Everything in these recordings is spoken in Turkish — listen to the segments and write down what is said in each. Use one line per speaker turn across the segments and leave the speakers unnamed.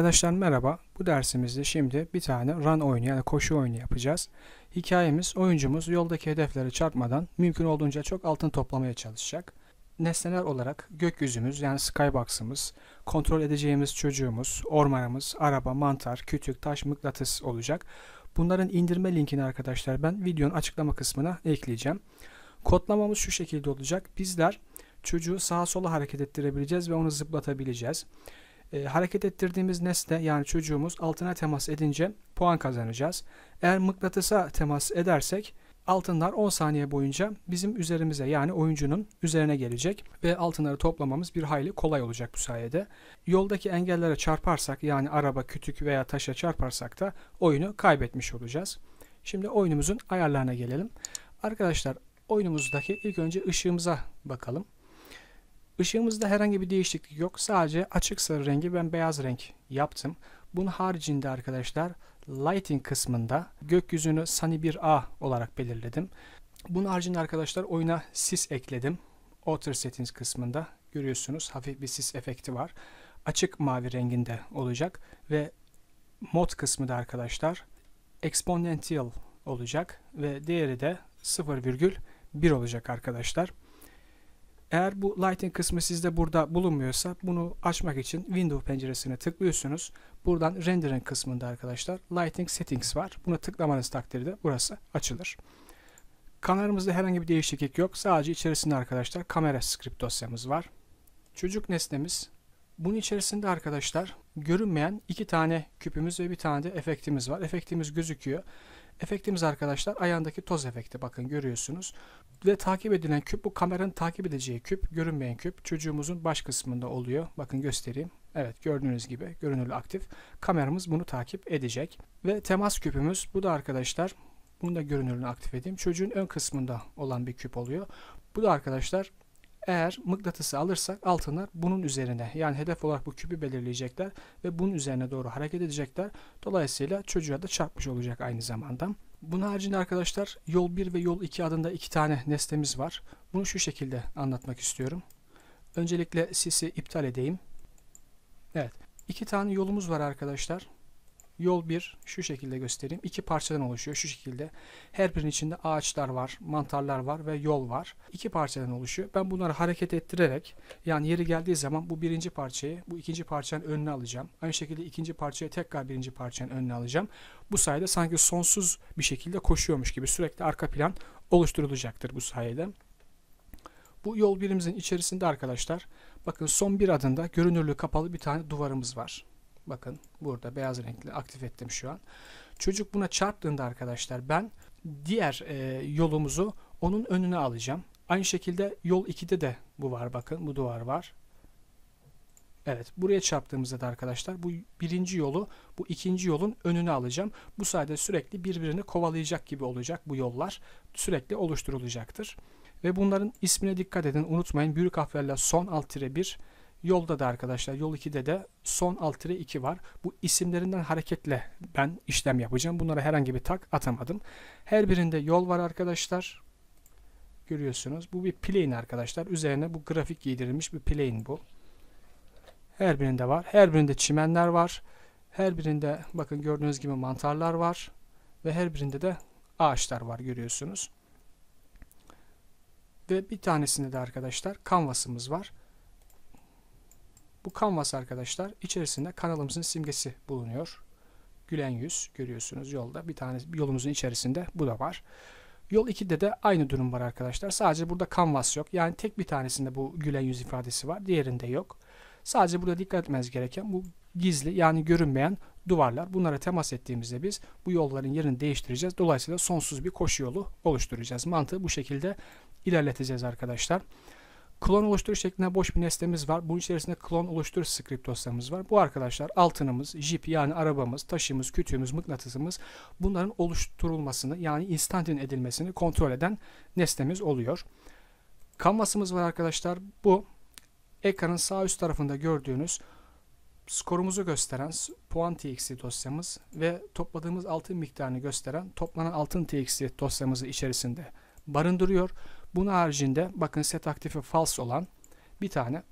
Arkadaşlar merhaba. Bu dersimizde şimdi bir tane run oyunu yani koşu oyunu yapacağız. Hikayemiz oyuncumuz yoldaki hedeflere çarpmadan mümkün olduğunca çok altın toplamaya çalışacak. Nesneler olarak gökyüzümüz yani skybox'ımız, kontrol edeceğimiz çocuğumuz, ormanımız, araba, mantar, kütük, taş, mıknatıs olacak. Bunların indirme linkini arkadaşlar ben videonun açıklama kısmına ekleyeceğim. Kodlamamız şu şekilde olacak. Bizler çocuğu sağa sola hareket ettirebileceğiz ve onu zıplatabileceğiz e, hareket ettirdiğimiz nesne yani çocuğumuz altına temas edince puan kazanacağız. Eğer mıknatısa temas edersek altınlar 10 saniye boyunca bizim üzerimize yani oyuncunun üzerine gelecek ve altınları toplamamız bir hayli kolay olacak bu sayede. Yoldaki engellere çarparsak yani araba, kütük veya taşa çarparsak da oyunu kaybetmiş olacağız. Şimdi oyunumuzun ayarlarına gelelim. Arkadaşlar oyunumuzdaki ilk önce ışığımıza bakalım. Işığımızda herhangi bir değişiklik yok. Sadece açık sarı rengi ben beyaz renk yaptım. Bunun haricinde arkadaşlar lighting kısmında gökyüzünü sunny bir a olarak belirledim. Bunun haricinde arkadaşlar oyuna sis ekledim. Outer settings kısmında görüyorsunuz hafif bir sis efekti var. Açık mavi renginde olacak ve mod kısmı da arkadaşlar exponential olacak ve değeri de 0,1 olacak arkadaşlar. Eğer bu Lighting kısmı sizde burada bulunmuyorsa bunu açmak için Window penceresine tıklıyorsunuz. Buradan Rendering kısmında arkadaşlar Lighting Settings var. Buna tıklamanız takdirde burası açılır. Kanalımızda herhangi bir değişiklik yok. Sadece içerisinde arkadaşlar kamera script dosyamız var. Çocuk nesnemiz. Bunun içerisinde arkadaşlar görünmeyen iki tane küpümüz ve bir tane de efektimiz var. Efektimiz gözüküyor. Efektimiz arkadaşlar ayağındaki toz efekti bakın görüyorsunuz. Ve takip edilen küp bu kameranın takip edeceği küp görünmeyen küp çocuğumuzun baş kısmında oluyor. Bakın göstereyim. Evet gördüğünüz gibi görünürlü aktif. Kameramız bunu takip edecek. Ve temas küpümüz bu da arkadaşlar bunu da görünürlüğünü aktif edeyim. Çocuğun ön kısmında olan bir küp oluyor. Bu da arkadaşlar eğer mıknatısı alırsak altınlar bunun üzerine yani hedef olarak bu küpü belirleyecekler ve bunun üzerine doğru hareket edecekler. Dolayısıyla çocuğa da çarpmış olacak aynı zamanda. Bunun haricinde arkadaşlar yol 1 ve yol 2 adında iki tane nesnemiz var. Bunu şu şekilde anlatmak istiyorum. Öncelikle sisi iptal edeyim. Evet. iki tane yolumuz var arkadaşlar. Yol 1 şu şekilde göstereyim. İki parçadan oluşuyor şu şekilde. Her birinin içinde ağaçlar var, mantarlar var ve yol var. İki parçadan oluşuyor. Ben bunları hareket ettirerek yani yeri geldiği zaman bu birinci parçayı bu ikinci parçanın önüne alacağım. Aynı şekilde ikinci parçayı tekrar birinci parçanın önüne alacağım. Bu sayede sanki sonsuz bir şekilde koşuyormuş gibi sürekli arka plan oluşturulacaktır bu sayede. Bu yol birimizin içerisinde arkadaşlar bakın son bir adımda görünürlüğü kapalı bir tane duvarımız var. Bakın burada beyaz renkli aktif ettim şu an. Çocuk buna çarptığında arkadaşlar ben diğer e, yolumuzu onun önüne alacağım. Aynı şekilde yol 2'de de bu var bakın bu duvar var. Evet buraya çarptığımızda da arkadaşlar bu birinci yolu bu ikinci yolun önüne alacağım. Bu sayede sürekli birbirini kovalayacak gibi olacak bu yollar sürekli oluşturulacaktır. Ve bunların ismine dikkat edin unutmayın büyük harflerle son alt tire 1 Yolda da arkadaşlar yol 2'de de son alt 2 var. Bu isimlerinden hareketle ben işlem yapacağım. Bunlara herhangi bir tak atamadım. Her birinde yol var arkadaşlar. Görüyorsunuz. Bu bir plane arkadaşlar. Üzerine bu grafik giydirilmiş bir plane bu. Her birinde var. Her birinde çimenler var. Her birinde bakın gördüğünüz gibi mantarlar var. Ve her birinde de ağaçlar var görüyorsunuz. Ve bir tanesinde de arkadaşlar kanvasımız var. Bu kanvas arkadaşlar içerisinde kanalımızın simgesi bulunuyor. Gülen yüz görüyorsunuz yolda bir tane yolumuzun içerisinde bu da var. Yol 2'de de aynı durum var arkadaşlar. Sadece burada kanvas yok. Yani tek bir tanesinde bu gülen yüz ifadesi var. Diğerinde yok. Sadece burada dikkat etmeniz gereken bu gizli yani görünmeyen duvarlar. Bunlara temas ettiğimizde biz bu yolların yerini değiştireceğiz. Dolayısıyla sonsuz bir koşu yolu oluşturacağız. Mantığı bu şekilde ilerleteceğiz arkadaşlar. Klon oluştur şeklinde boş bir nesnemiz var. Bunun içerisinde klon oluştur script dosyamız var. Bu arkadaşlar altınımız, jip yani arabamız, taşımız, kütüğümüz, mıknatısımız bunların oluşturulmasını yani instantin edilmesini kontrol eden nesnemiz oluyor. Kanvasımız var arkadaşlar. Bu ekranın sağ üst tarafında gördüğünüz skorumuzu gösteren puan txt dosyamız ve topladığımız altın miktarını gösteren toplanan altın txt dosyamızı içerisinde barındırıyor. Bunun haricinde bakın set aktifi false olan bir tane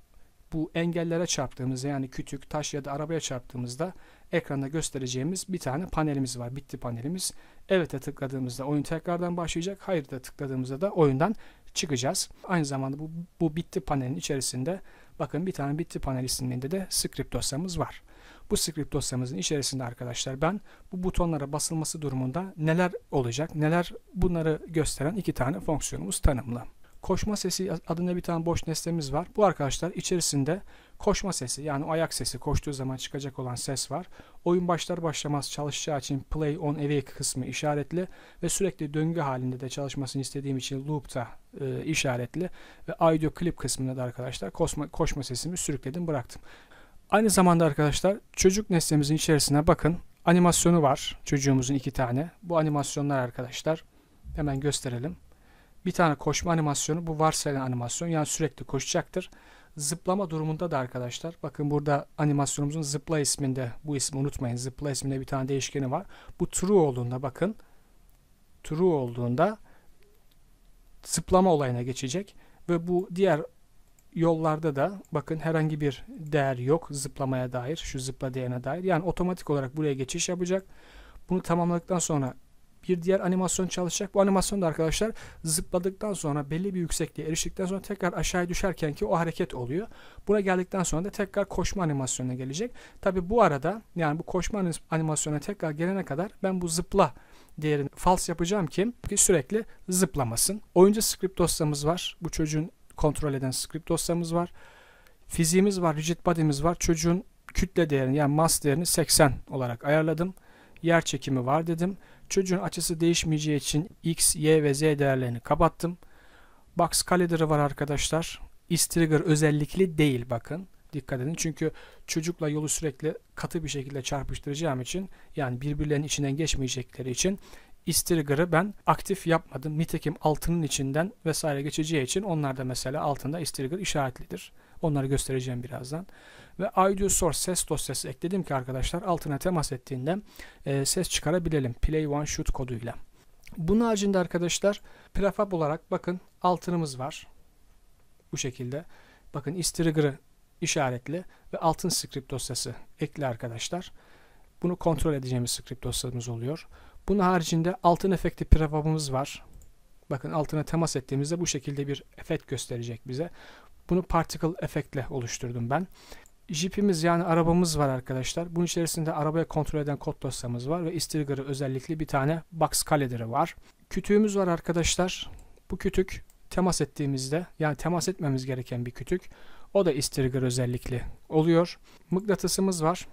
bu engellere çarptığımızda yani kütük, taş ya da arabaya çarptığımızda ekranda göstereceğimiz bir tane panelimiz var. Bitti panelimiz. Evet'e tıkladığımızda oyun tekrardan başlayacak. Hayır'da tıkladığımızda da oyundan çıkacağız. Aynı zamanda bu, bu bitti panelin içerisinde bakın bir tane bitti panel isimliğinde de script dosyamız var. Bu script dosyamızın içerisinde arkadaşlar ben bu butonlara basılması durumunda neler olacak, neler bunları gösteren iki tane fonksiyonumuz tanımlı. Koşma sesi adında bir tane boş nesnemiz var. Bu arkadaşlar içerisinde koşma sesi yani ayak sesi koştuğu zaman çıkacak olan ses var. Oyun başlar başlamaz çalışacağı için play on awake kısmı işaretli ve sürekli döngü halinde de çalışmasını istediğim için loop'ta e, işaretli ve audio clip kısmında da arkadaşlar koşma, koşma sesimi sürükledim bıraktım. Aynı zamanda arkadaşlar çocuk nesnemizin içerisine bakın. Animasyonu var çocuğumuzun iki tane. Bu animasyonlar arkadaşlar hemen gösterelim. Bir tane koşma animasyonu bu varsayılan animasyon yani sürekli koşacaktır. Zıplama durumunda da arkadaşlar bakın burada animasyonumuzun zıpla isminde bu ismi unutmayın zıpla isminde bir tane değişkeni var. Bu true olduğunda bakın true olduğunda zıplama olayına geçecek ve bu diğer yollarda da bakın herhangi bir değer yok zıplamaya dair şu zıpla değerine dair yani otomatik olarak buraya geçiş yapacak bunu tamamladıktan sonra bir diğer animasyon çalışacak bu animasyon da arkadaşlar zıpladıktan sonra belli bir yüksekliğe eriştikten sonra tekrar aşağı düşerken ki o hareket oluyor buna geldikten sonra da tekrar koşma animasyonuna gelecek tabi bu arada yani bu koşma animasyonuna tekrar gelene kadar ben bu zıpla değerini false yapacağım ki sürekli zıplamasın. Oyuncu script dosyamız var. Bu çocuğun kontrol eden script dosyamız var. Fiziğimiz var, rigid body'miz var. Çocuğun kütle değerini yani mass değerini 80 olarak ayarladım. Yer çekimi var dedim. Çocuğun açısı değişmeyeceği için x, y ve z değerlerini kapattım. Box Calider'ı var arkadaşlar. Istrigger özellikli değil bakın. Dikkat edin çünkü çocukla yolu sürekli katı bir şekilde çarpıştıracağım için yani birbirlerinin içinden geçmeyecekleri için istirgarı ben aktif yapmadım. Nitekim altının içinden vesaire geçeceği için onlar da mesela altında istirgar işaretlidir. Onları göstereceğim birazdan. Ve audio source ses dosyası ekledim ki arkadaşlar altına temas ettiğinde e, ses çıkarabilelim. Play one shoot koduyla. Bunun haricinde arkadaşlar prefab olarak bakın altınımız var. Bu şekilde. Bakın istirgarı işaretli ve altın script dosyası ekli arkadaşlar. Bunu kontrol edeceğimiz script dosyamız oluyor. Bunun haricinde altın efekti prefabımız var. Bakın altına temas ettiğimizde bu şekilde bir efekt gösterecek bize. Bunu particle efektle oluşturdum ben. Jeep'imiz yani arabamız var arkadaşlar. Bunun içerisinde arabaya kontrol eden kod dosyamız var ve istilgarı özellikle bir tane box kaledir'i var. Kütüğümüz var arkadaşlar. Bu kütük temas ettiğimizde yani temas etmemiz gereken bir kütük. O da istilgar özellikli oluyor. Mıknatısımız var.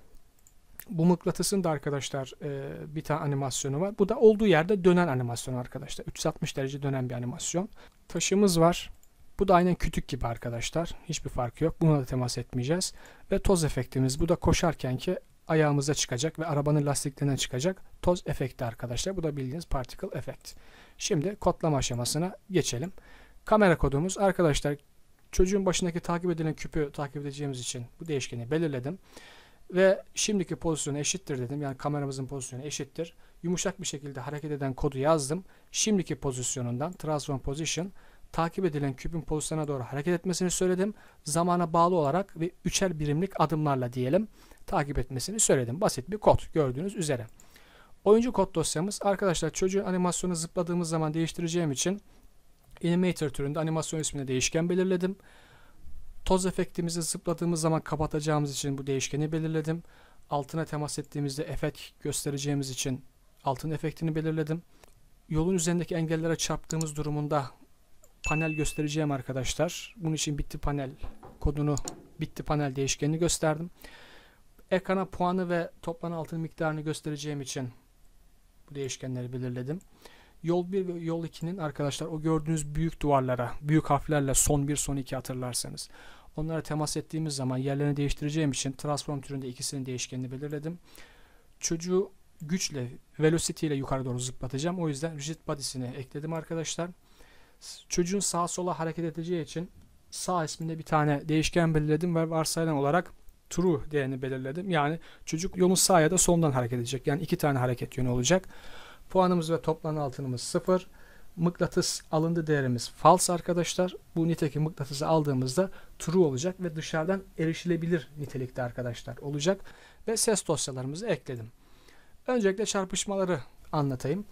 Bu mıknatısın da arkadaşlar e, bir tane animasyonu var. Bu da olduğu yerde dönen animasyon arkadaşlar. 360 derece dönen bir animasyon. Taşımız var. Bu da aynen kütük gibi arkadaşlar. Hiçbir farkı yok. Buna da temas etmeyeceğiz. Ve toz efektimiz. Bu da koşarken ki ayağımıza çıkacak ve arabanın lastiklerine çıkacak toz efekti arkadaşlar. Bu da bildiğiniz particle effect. Şimdi kodlama aşamasına geçelim. Kamera kodumuz arkadaşlar çocuğun başındaki takip edilen küpü takip edeceğimiz için bu değişkeni belirledim ve şimdiki pozisyonu eşittir dedim. Yani kameramızın pozisyonu eşittir. Yumuşak bir şekilde hareket eden kodu yazdım. Şimdiki pozisyonundan transform position takip edilen küpün pozisyona doğru hareket etmesini söyledim. Zamana bağlı olarak ve üçer birimlik adımlarla diyelim takip etmesini söyledim. Basit bir kod gördüğünüz üzere. Oyuncu kod dosyamız arkadaşlar çocuğun animasyonu zıpladığımız zaman değiştireceğim için Animator türünde animasyon ismine değişken belirledim. Toz efektimizi zıpladığımız zaman kapatacağımız için bu değişkeni belirledim. Altına temas ettiğimizde efekt göstereceğimiz için altın efektini belirledim. Yolun üzerindeki engellere çarptığımız durumunda panel göstereceğim arkadaşlar. Bunun için bitti panel kodunu bitti panel değişkenini gösterdim. Ekrana puanı ve toplam altın miktarını göstereceğim için bu değişkenleri belirledim. Yol 1 ve yol 2'nin arkadaşlar o gördüğünüz büyük duvarlara, büyük harflerle son 1, son 2 hatırlarsanız. Onlara temas ettiğimiz zaman yerlerini değiştireceğim için transform türünde ikisinin değişkenini belirledim. Çocuğu güçle, velocity ile yukarı doğru zıplatacağım. O yüzden rigid body'sini ekledim arkadaşlar. Çocuğun sağa sola hareket edeceği için sağ isminde bir tane değişken belirledim ve varsayılan olarak true değerini belirledim. Yani çocuk yolun sağ ya da soldan hareket edecek. Yani iki tane hareket yönü olacak. Puanımız ve toplam altınımız 0. Mıknatıs alındı değerimiz false arkadaşlar. Bu niteki mıknatısı aldığımızda true olacak ve dışarıdan erişilebilir nitelikte arkadaşlar olacak. Ve ses dosyalarımızı ekledim. Öncelikle çarpışmaları anlatayım.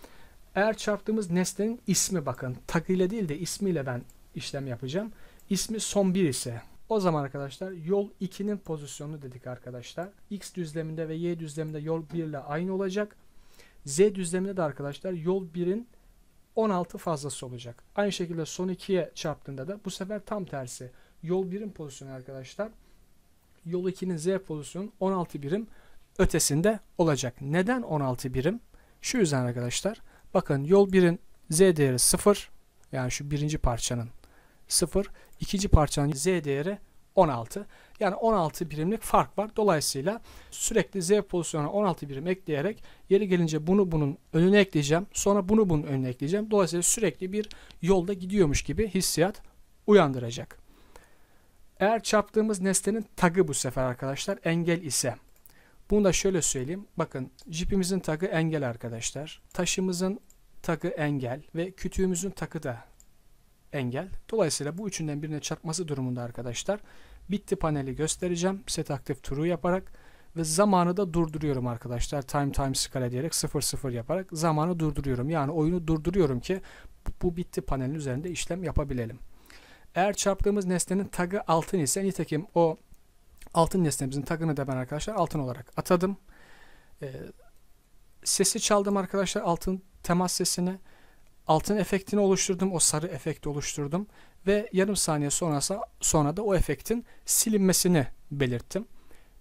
Eğer çarptığımız nesnenin ismi bakın ile değil de ismiyle ben işlem yapacağım. İsmi son bir ise o zaman arkadaşlar yol 2'nin pozisyonu dedik arkadaşlar. X düzleminde ve Y düzleminde yol 1 ile aynı olacak. Z düzleminde de arkadaşlar yol 1'in 16 fazlası olacak. Aynı şekilde son 2'ye çarptığında da bu sefer tam tersi. Yol 1'in pozisyonu arkadaşlar yol 2'nin Z pozisyonu 16 birim ötesinde olacak. Neden 16 birim? Şu yüzden arkadaşlar bakın yol 1'in Z değeri 0 yani şu birinci parçanın 0 ikinci parçanın Z değeri 16. Yani 16 birimlik fark var. Dolayısıyla sürekli Z pozisyonuna 16 birim ekleyerek yeri gelince bunu bunun önüne ekleyeceğim. Sonra bunu bunun önüne ekleyeceğim. Dolayısıyla sürekli bir yolda gidiyormuş gibi hissiyat uyandıracak. Eğer çarptığımız nesnenin tagı bu sefer arkadaşlar engel ise bunu da şöyle söyleyeyim. Bakın jipimizin tagı engel arkadaşlar. Taşımızın tagı engel ve kütüğümüzün tagı da engel. Dolayısıyla bu üçünden birine çarpması durumunda arkadaşlar bitti paneli göstereceğim. Set aktif true yaparak ve zamanı da durduruyorum arkadaşlar. Time time scale diyerek 00 yaparak zamanı durduruyorum. Yani oyunu durduruyorum ki bu bitti panelin üzerinde işlem yapabilelim. Eğer çarptığımız nesnenin tagı altın ise nitekim o altın nesnemizin tagını da ben arkadaşlar altın olarak atadım. E, sesi çaldım arkadaşlar altın temas sesini altın efektini oluşturdum. O sarı efekti oluşturdum. Ve yarım saniye sonrası, sonra da o efektin silinmesini belirttim.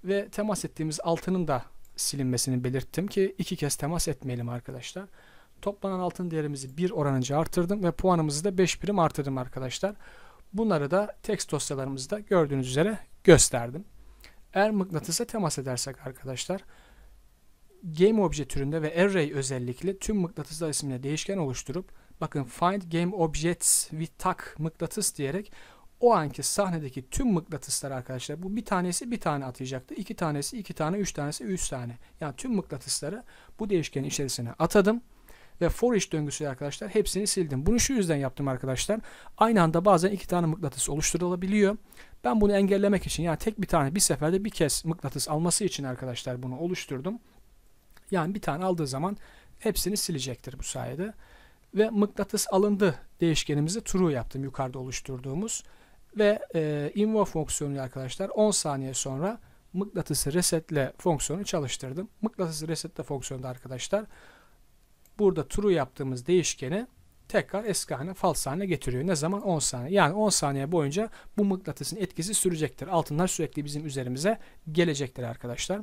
Ve temas ettiğimiz altının da silinmesini belirttim ki iki kez temas etmeyelim arkadaşlar. Toplanan altın değerimizi bir oranınca artırdım ve puanımızı da 5 birim artırdım arkadaşlar. Bunları da text dosyalarımızda gördüğünüz üzere gösterdim. Eğer mıknatısa temas edersek arkadaşlar game obje türünde ve array özellikle tüm mıknatıslar isimle değişken oluşturup bakın find game objects with tak mıknatıs diyerek o anki sahnedeki tüm mıknatıslar arkadaşlar bu bir tanesi bir tane atayacaktı. iki tanesi iki tane, üç tanesi üç tane. Yani tüm mıknatısları bu değişkenin içerisine atadım ve for each döngüsü arkadaşlar hepsini sildim. Bunu şu yüzden yaptım arkadaşlar. Aynı anda bazen iki tane mıknatıs oluşturulabiliyor. Ben bunu engellemek için yani tek bir tane bir seferde bir kez mıknatıs alması için arkadaşlar bunu oluşturdum. Yani bir tane aldığı zaman hepsini silecektir bu sayede. Ve mıknatıs alındı değişkenimizi true yaptım yukarıda oluşturduğumuz. Ve e, invo fonksiyonu arkadaşlar 10 saniye sonra mıknatısı resetle fonksiyonu çalıştırdım. Mıknatısı resetle fonksiyonunda arkadaşlar burada true yaptığımız değişkeni tekrar eski haline false haline getiriyor. Ne zaman? 10 saniye. Yani 10 saniye boyunca bu mıknatısın etkisi sürecektir. Altınlar sürekli bizim üzerimize gelecektir arkadaşlar.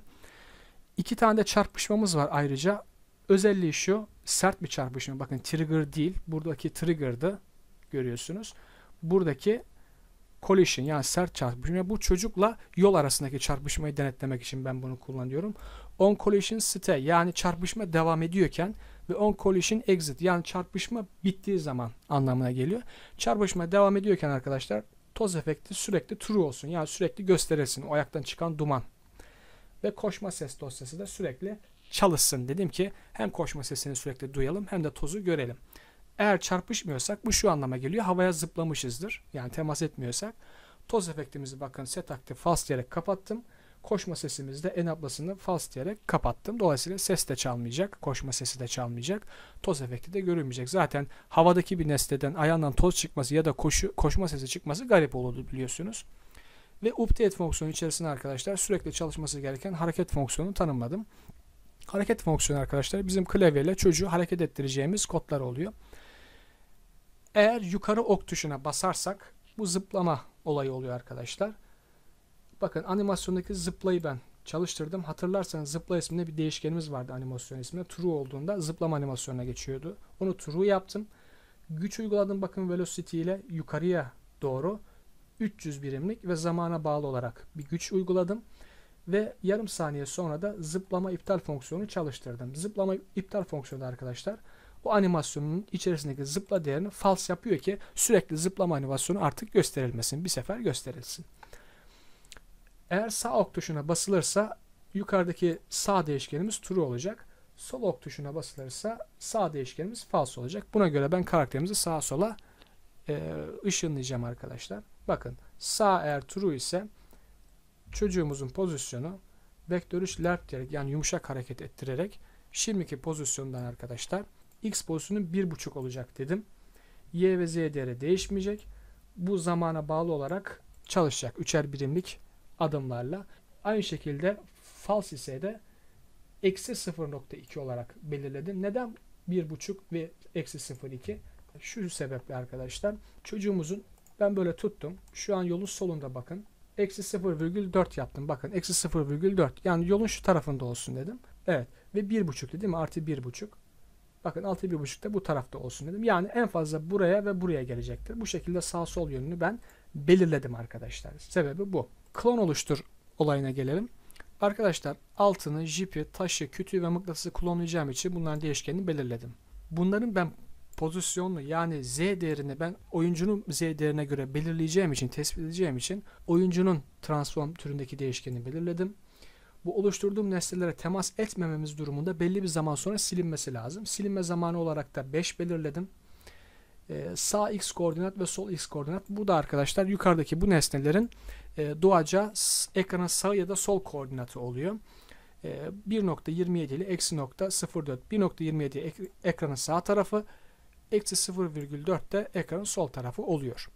İki tane de çarpışmamız var ayrıca. Özelliği şu sert bir çarpışma. Bakın trigger değil. Buradaki trigger'dı görüyorsunuz. Buradaki collision yani sert çarpışma. Bu çocukla yol arasındaki çarpışmayı denetlemek için ben bunu kullanıyorum. On collision stay yani çarpışma devam ediyorken ve on collision exit yani çarpışma bittiği zaman anlamına geliyor. Çarpışma devam ediyorken arkadaşlar toz efekti sürekli true olsun. Yani sürekli gösteresin o ayaktan çıkan duman ve koşma ses dosyası da sürekli çalışsın dedim ki hem koşma sesini sürekli duyalım hem de tozu görelim. Eğer çarpışmıyorsak bu şu anlama geliyor havaya zıplamışızdır yani temas etmiyorsak. Toz efektimizi bakın set aktif false diyerek kapattım. Koşma sesimizi de ablasını false diyerek kapattım. Dolayısıyla ses de çalmayacak, koşma sesi de çalmayacak, toz efekti de görünmeyecek. Zaten havadaki bir nesneden ayağından toz çıkması ya da koşu, koşma sesi çıkması garip olurdu biliyorsunuz. Ve update fonksiyonu içerisinde arkadaşlar sürekli çalışması gereken hareket fonksiyonunu tanımladım. Hareket fonksiyonu arkadaşlar bizim klavyeyle çocuğu hareket ettireceğimiz kodlar oluyor. Eğer yukarı ok tuşuna basarsak bu zıplama olayı oluyor arkadaşlar. Bakın animasyondaki zıplayı ben çalıştırdım. Hatırlarsanız zıpla isminde bir değişkenimiz vardı animasyon isminde. True olduğunda zıplama animasyonuna geçiyordu. Onu true yaptım. Güç uyguladım bakın velocity ile yukarıya doğru 300 birimlik ve zamana bağlı olarak bir güç uyguladım ve yarım saniye sonra da zıplama iptal fonksiyonunu çalıştırdım. Zıplama iptal fonksiyonu arkadaşlar o animasyonun içerisindeki zıpla değerini false yapıyor ki sürekli zıplama animasyonu artık gösterilmesin. Bir sefer gösterilsin. Eğer sağ ok tuşuna basılırsa yukarıdaki sağ değişkenimiz true olacak. Sol ok tuşuna basılırsa sağ değişkenimiz false olacak. Buna göre ben karakterimizi sağa sola e, ışınlayacağım arkadaşlar. Bakın sağ eğer true ise çocuğumuzun pozisyonu vektör 3 lerp diyerek yani yumuşak hareket ettirerek şimdiki pozisyondan arkadaşlar x pozisyonu 1.5 olacak dedim. y ve z değeri değişmeyecek. Bu zamana bağlı olarak çalışacak. Üçer birimlik adımlarla. Aynı şekilde false ise de eksi 0.2 olarak belirledim. Neden 1.5 ve eksi 0.2? Şu sebeple arkadaşlar çocuğumuzun ben böyle tuttum. Şu an yolun solunda bakın. Eksi 0,4 yaptım. Bakın eksi 0,4. Yani yolun şu tarafında olsun dedim. Evet. Ve 1,5 dedim. Artı 1,5. Bakın 6 buçuk da bu tarafta olsun dedim. Yani en fazla buraya ve buraya gelecektir. Bu şekilde sağ sol yönünü ben belirledim arkadaşlar. Sebebi bu. Klon oluştur olayına gelelim. Arkadaşlar altını, jipi, taşı, kütüğü ve mıknatısı klonlayacağım için bunların değişkenini belirledim. Bunların ben pozisyonlu yani Z değerini ben oyuncunun Z değerine göre belirleyeceğim için, tespit edeceğim için oyuncunun transform türündeki değişkeni belirledim. Bu oluşturduğum nesnelere temas etmememiz durumunda belli bir zaman sonra silinmesi lazım. Silinme zamanı olarak da 5 belirledim. Ee, sağ x koordinat ve sol x koordinat. Bu da arkadaşlar yukarıdaki bu nesnelerin e, doğaca ekranın sağ ya da sol koordinatı oluyor. 1.27 ee, ile eksi nokta 0.4 1.27 ekranın sağ tarafı eksi 0,4 de ekranın sol tarafı oluyor.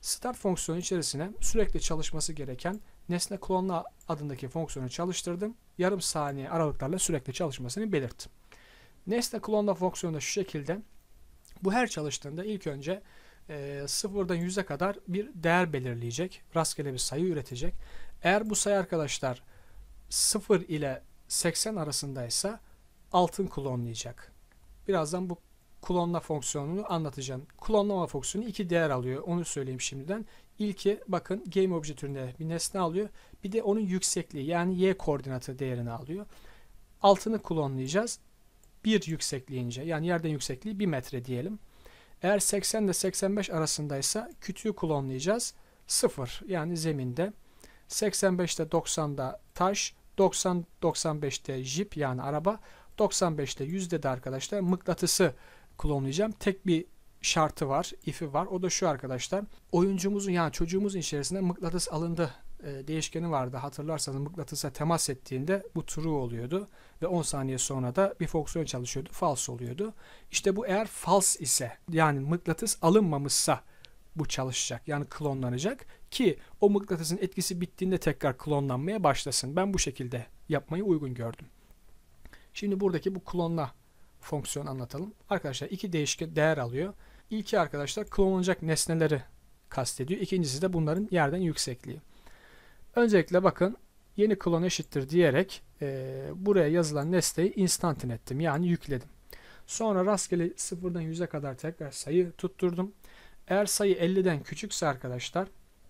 Start fonksiyonu içerisine sürekli çalışması gereken nesne klonla adındaki fonksiyonu çalıştırdım. Yarım saniye aralıklarla sürekli çalışmasını belirttim. Nesne klonla fonksiyonu da şu şekilde. Bu her çalıştığında ilk önce e, sıfırdan 100'e kadar bir değer belirleyecek. Rastgele bir sayı üretecek. Eğer bu sayı arkadaşlar 0 ile 80 arasındaysa altın klonlayacak. Birazdan bu klonla fonksiyonunu anlatacağım. Klonlama fonksiyonu iki değer alıyor. Onu söyleyeyim şimdiden. İlki bakın game obje türünde bir nesne alıyor. Bir de onun yüksekliği yani y koordinatı değerini alıyor. Altını klonlayacağız. Bir yüksekliğince yani yerden yüksekliği bir metre diyelim. Eğer 80 ile 85 arasındaysa kütüğü klonlayacağız. 0 yani zeminde. 85'te 90'da taş, 90 95'te jip yani araba, 95'te yüzde de arkadaşlar mıknatısı klonlayacağım. Tek bir şartı var, ifi var. O da şu arkadaşlar. Oyuncumuzun yani çocuğumuzun içerisinde mıknatıs alındı e, değişkeni vardı. Hatırlarsanız mıknatısa temas ettiğinde bu true oluyordu ve 10 saniye sonra da bir fonksiyon çalışıyordu. False oluyordu. İşte bu eğer false ise yani mıknatıs alınmamışsa bu çalışacak. Yani klonlanacak ki o mıknatısın etkisi bittiğinde tekrar klonlanmaya başlasın. Ben bu şekilde yapmayı uygun gördüm. Şimdi buradaki bu klonla fonksiyon anlatalım. Arkadaşlar iki değişken değer alıyor. İlki arkadaşlar klonlanacak nesneleri kastediyor. İkincisi de bunların yerden yüksekliği. Öncelikle bakın yeni klon eşittir diyerek e, buraya yazılan nesneyi instantin ettim. Yani yükledim. Sonra rastgele sıfırdan 100'e kadar tekrar sayı tutturdum. Eğer sayı 50'den küçükse arkadaşlar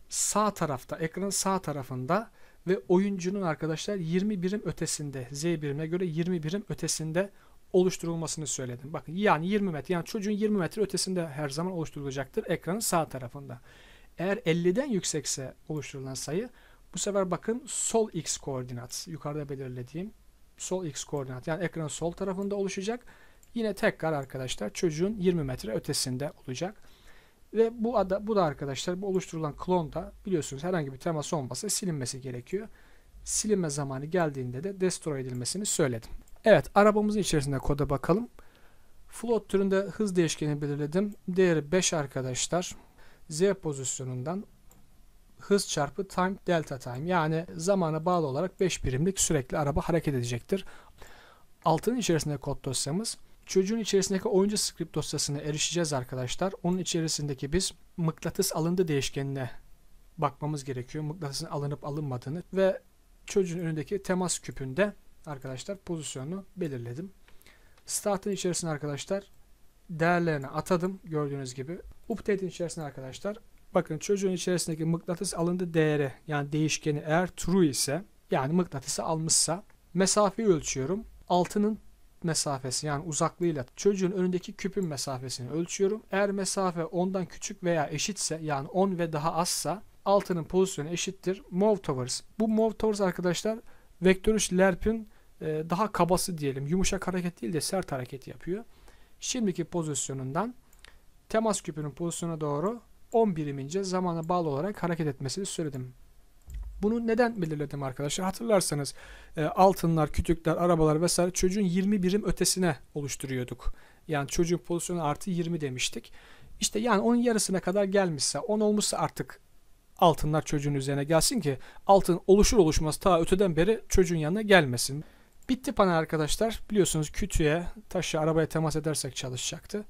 sağ tarafta ekranın sağ tarafında ve oyuncunun arkadaşlar 20 birim ötesinde Z birimine göre 20 birim ötesinde oluşturulmasını söyledim. Bakın yani 20 metre yani çocuğun 20 metre ötesinde her zaman oluşturulacaktır ekranın sağ tarafında. Eğer 50'den yüksekse oluşturulan sayı bu sefer bakın sol x koordinat yukarıda belirlediğim sol x koordinat yani ekranın sol tarafında oluşacak. Yine tekrar arkadaşlar çocuğun 20 metre ötesinde olacak. Ve bu, ada, bu da arkadaşlar bu oluşturulan klon da biliyorsunuz herhangi bir temas olmasa silinmesi gerekiyor. Silinme zamanı geldiğinde de destroy edilmesini söyledim. Evet arabamızın içerisinde koda bakalım. Float türünde hız değişkeni belirledim. Değeri 5 arkadaşlar. Z pozisyonundan hız çarpı time delta time yani zamana bağlı olarak 5 birimlik sürekli araba hareket edecektir. Altın içerisinde kod dosyamız. Çocuğun içerisindeki oyuncu script dosyasına erişeceğiz arkadaşlar. Onun içerisindeki biz mıknatıs alındı değişkenine bakmamız gerekiyor. Mıknatısın alınıp alınmadığını ve çocuğun önündeki temas küpünde arkadaşlar pozisyonu belirledim. Start'ın içerisine arkadaşlar değerlerini atadım gördüğünüz gibi. Update'in içerisine arkadaşlar bakın çocuğun içerisindeki mıknatıs alındı değeri yani değişkeni eğer true ise yani mıknatısı almışsa mesafeyi ölçüyorum. Altının mesafesi yani uzaklığıyla çocuğun önündeki küpün mesafesini ölçüyorum. Eğer mesafe ondan küçük veya eşitse yani 10 ve daha azsa altının pozisyonu eşittir. Move towards. Bu move towards arkadaşlar Vektör 3 lerpin e, daha kabası diyelim. Yumuşak hareket değil de sert hareket yapıyor. Şimdiki pozisyonundan temas küpünün pozisyona doğru 10 ince zamana bağlı olarak hareket etmesini söyledim. Bunu neden belirledim arkadaşlar? Hatırlarsanız e, altınlar, kütükler, arabalar vesaire çocuğun 20 birim ötesine oluşturuyorduk. Yani çocuğun pozisyonu artı 20 demiştik. İşte yani onun yarısına kadar gelmişse, 10 olmuşsa artık altınlar çocuğun üzerine gelsin ki altın oluşur oluşmaz ta öteden beri çocuğun yanına gelmesin. Bitti panel arkadaşlar. Biliyorsunuz kütüye, taşı, arabaya temas edersek çalışacaktı.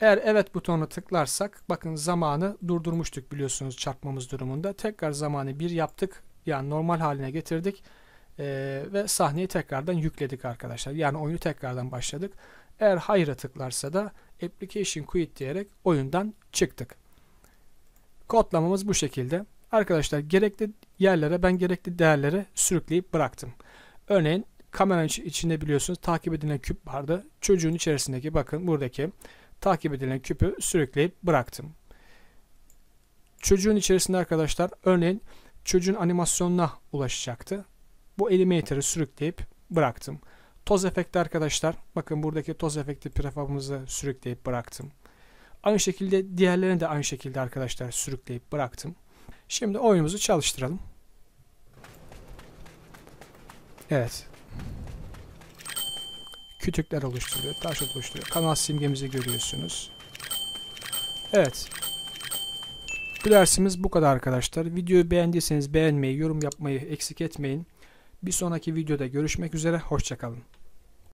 Eğer evet butonuna tıklarsak bakın zamanı durdurmuştuk biliyorsunuz çarpmamız durumunda. Tekrar zamanı bir yaptık. Yani normal haline getirdik. Ee, ve sahneyi tekrardan yükledik arkadaşlar. Yani oyunu tekrardan başladık. Eğer hayır'a tıklarsa da application quit diyerek oyundan çıktık. Kodlamamız bu şekilde. Arkadaşlar gerekli yerlere ben gerekli değerleri sürükleyip bıraktım. Örneğin kameranın içinde biliyorsunuz takip edilen küp vardı. Çocuğun içerisindeki bakın buradaki takip edilen küpü sürükleyip bıraktım. Çocuğun içerisinde arkadaşlar örneğin çocuğun animasyonuna ulaşacaktı. Bu animator'ı sürükleyip bıraktım. Toz efekti arkadaşlar bakın buradaki toz efekti prefabımızı sürükleyip bıraktım. Aynı şekilde diğerlerini de aynı şekilde arkadaşlar sürükleyip bıraktım. Şimdi oyunumuzu çalıştıralım. Evet. Kütükler oluşturuyor, taş oluşturuyor. Kanal simgemizi görüyorsunuz. Evet. Bu dersimiz bu kadar arkadaşlar. Videoyu beğendiyseniz beğenmeyi, yorum yapmayı eksik etmeyin. Bir sonraki videoda görüşmek üzere. Hoşçakalın.